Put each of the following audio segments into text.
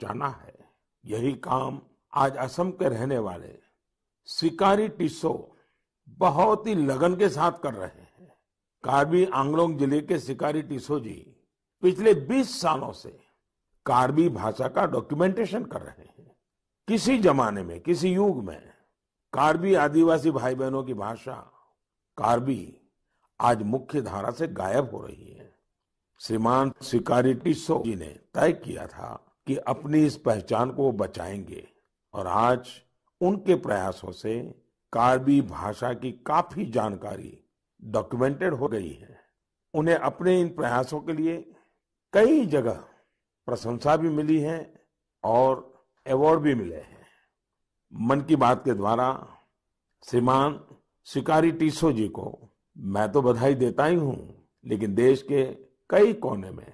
जाना है यही काम आज असम के रहने वाले शिकारी टिस्सो बहुत ही लगन के साथ कर रहे हैं कार्बी आंगलोंग जिले के शिकारी टिस्सो जी पिछले 20 सालों से कार्बी भाषा का डॉक्यूमेंटेशन कर रहे हैं किसी जमाने में किसी युग में कार्बी आदिवासी भाई बहनों की भाषा कार्बी आज मुख्य धारा से गायब हो रही है श्रीमान शिकारी टिस्सो जी ने तय किया था कि अपनी इस पहचान को वो बचाएंगे और आज उनके प्रयासों से कार्बी भाषा की काफी जानकारी डॉक्यूमेंटेड हो गई है उन्हें अपने इन प्रयासों के लिए कई जगह प्रशंसा भी मिली है और अवार्ड भी मिले हैं मन की बात के द्वारा श्रीमान शिकारी टीसो जी को मैं तो बधाई देता ही हूं लेकिन देश के कई कोने में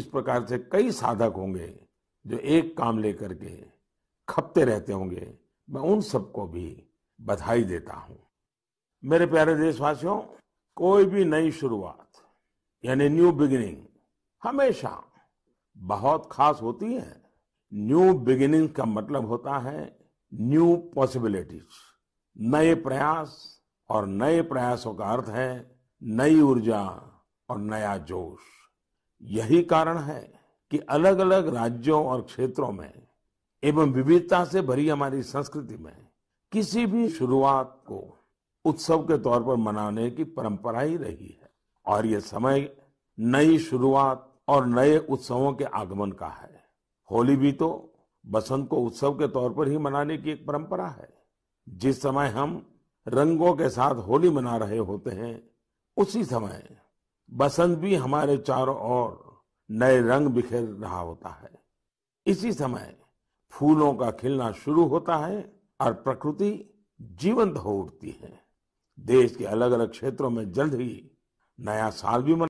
इस प्रकार से कई साधक होंगे जो एक काम लेकर के खपते रहते होंगे मैं उन सबको भी बधाई देता हूं मेरे प्यारे देशवासियों कोई भी नई शुरुआत यानी न्यू बिगिनिंग हमेशा बहुत खास होती है न्यू बिगिनिंग का मतलब होता है न्यू पॉसिबिलिटीज नए प्रयास और नए प्रयासों का अर्थ है नई ऊर्जा और नया जोश यही कारण है कि अलग अलग राज्यों और क्षेत्रों में एवं विविधता से भरी हमारी संस्कृति में किसी भी शुरुआत को उत्सव के तौर पर मनाने की परंपरा ही रही है और ये समय नई शुरुआत और नए उत्सवों के आगमन का है होली भी तो बसंत को उत्सव के तौर पर ही मनाने की एक परंपरा है जिस समय हम रंगों के साथ होली मना रहे होते हैं उसी समय बसंत भी हमारे चारों ओर नए रंग बिखेर रहा होता है इसी समय फूलों का खिलना शुरू होता है और प्रकृति जीवंत हो उठती है देश के अलग अलग क्षेत्रों में जल्द ही नया साल भी मना